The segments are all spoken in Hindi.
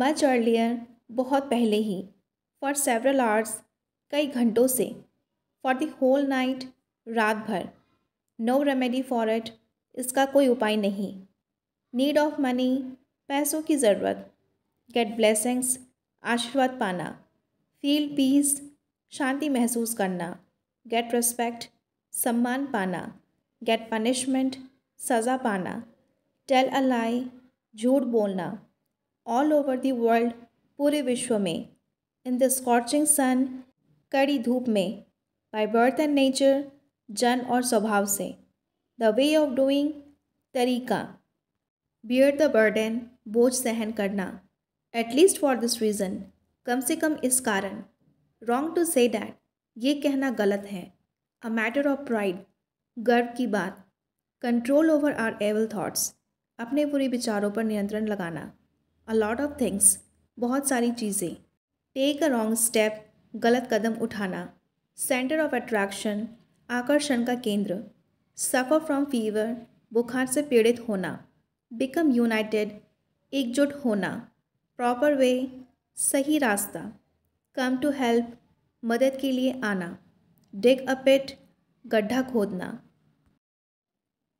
मच अर्लियर बहुत पहले ही फॉर सेवरल आवर्स कई घंटों से फॉर द होल नाइट रात भर नो रेमेडी फॉर इट इसका कोई उपाय नहीं नीड ऑफ मनी पैसों की ज़रूरत गेट ब्लेसिंग्स आशीर्वाद पाना फील पीस शांति महसूस करना गेट रिस्पेक्ट सम्मान पाना गेट पनिशमेंट सज़ा पाना टेल अ लाई झूठ बोलना ऑल ओवर दी वर्ल्ड पूरे विश्व में इन द स्कॉचिंग सन कड़ी धूप में बाय बर्थ एंड नेचर जन और स्वभाव से द वे ऑफ डूइंग तरीका बियर द बर्डन बोझ सहन करना एटलीस्ट फॉर दिस रीज़न कम से कम इस कारण रॉन्ग टू से डैट ये कहना गलत है अ मैटर ऑफ प्राइड गर्व की बात control over our evil thoughts अपने बुरे विचारों पर नियंत्रण लगाना अ लॉट ऑफ थिंग्स बहुत सारी चीज़ें टेक अ रॉन्ग स्टेप गलत कदम उठाना सेंटर ऑफ अट्रैक्शन आकर्षण का केंद्र सफ़र फ्रॉम फीवर बुखार से पीड़ित होना बिकम यूनाइटेड एकजुट होना प्रॉपर वे सही रास्ता कम टू हेल्प मदद के लिए आना डिग अ पिट गड्ढा खोदना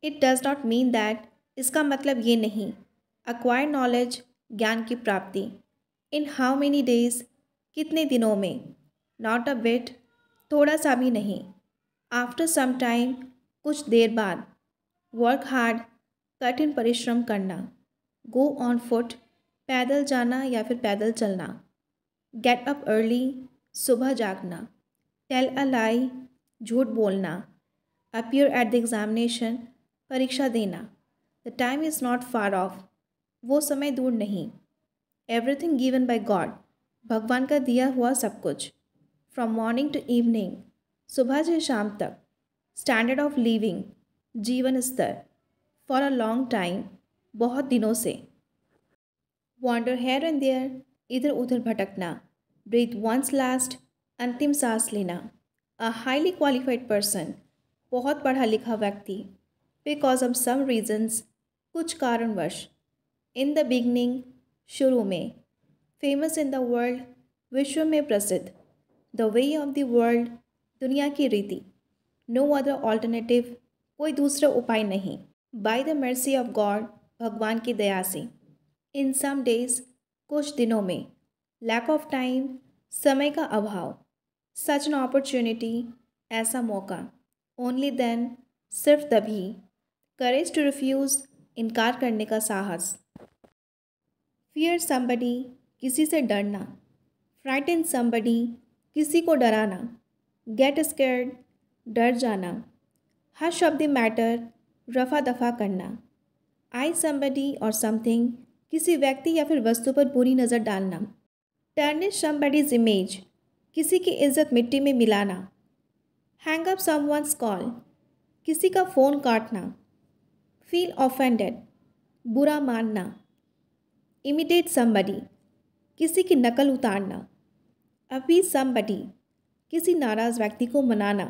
it does not mean that इसका मतलब ये नहीं अक्वायर नॉलेज ज्ञान की प्राप्ति इन हाउ मेनी डेज कितने दिनों में नॉट अ बिट थोड़ा सा भी नहीं आफ्टर सम टाइम कुछ देर बाद वर्क हार्ड कठिन परिश्रम करना गो ऑन फुट पैदल जाना या फिर पैदल चलना गेट अप अर्ली सुबह जागना टेल अ लाई झूठ बोलना अपियर एट द एग्ज़ामिनेशन परीक्षा देना the time is not far off वो समय दूर नहीं एवरीथिंग गिवन बाय गॉड भगवान का दिया हुआ सब कुछ फ्रॉम मॉर्निंग टू इवनिंग सुबह से शाम तक स्टैंडर्ड ऑफ लिविंग जीवन स्तर फॉर अ लॉन्ग टाइम बहुत दिनों से वॉन्डर हेयर एंड देयर इधर उधर भटकना ब्रीथ वंस लास्ट अंतिम सांस लेना अ हाईली क्वालिफाइड पर्सन बहुत पढ़ा लिखा व्यक्ति बिकॉज ऑफ सम रीजन्स कुछ कारणवश इन द बिगनिंग शुरू में फेमस इन द वर्ल्ड विश्व में प्रसिद्ध the way of the world दुनिया की रीति नो अदर ऑल्टरनेटिव कोई दूसरा उपाय नहीं by the mercy of God भगवान की दया से इन सम डेज कुछ दिनों में लैक ऑफ टाइम समय का अभाव सच एन अपॉर्चुनिटी ऐसा मौका ओनली देन सिर्फ तभी करेज टू रिफ्यूज़ इनकार करने का साहस फियर सम्बडी किसी से डरना फ्राइटन सम्बडी किसी को डराना गेट स्केर्ड डर जाना हश ऑफ द मैटर रफा दफा करना आई समबडी और समथिंग किसी व्यक्ति या फिर वस्तु पर बुरी नज़र डालना टर्निश समबडीज इमेज किसी की इज्जत मिट्टी में मिलाना हैंग अप समवंस कॉल किसी का फ़ोन काटना फील ऑफेंडेड बुरा मानना इमिटेट समबडी किसी की नकल उतारना अपीज समबडी किसी नाराज़ व्यक्ति को मनाना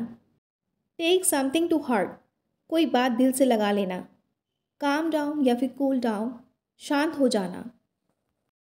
टेक समथिंग टू हार्ट कोई बात दिल से लगा लेना काम डाउन या फिर कूल डाउन शांत हो जाना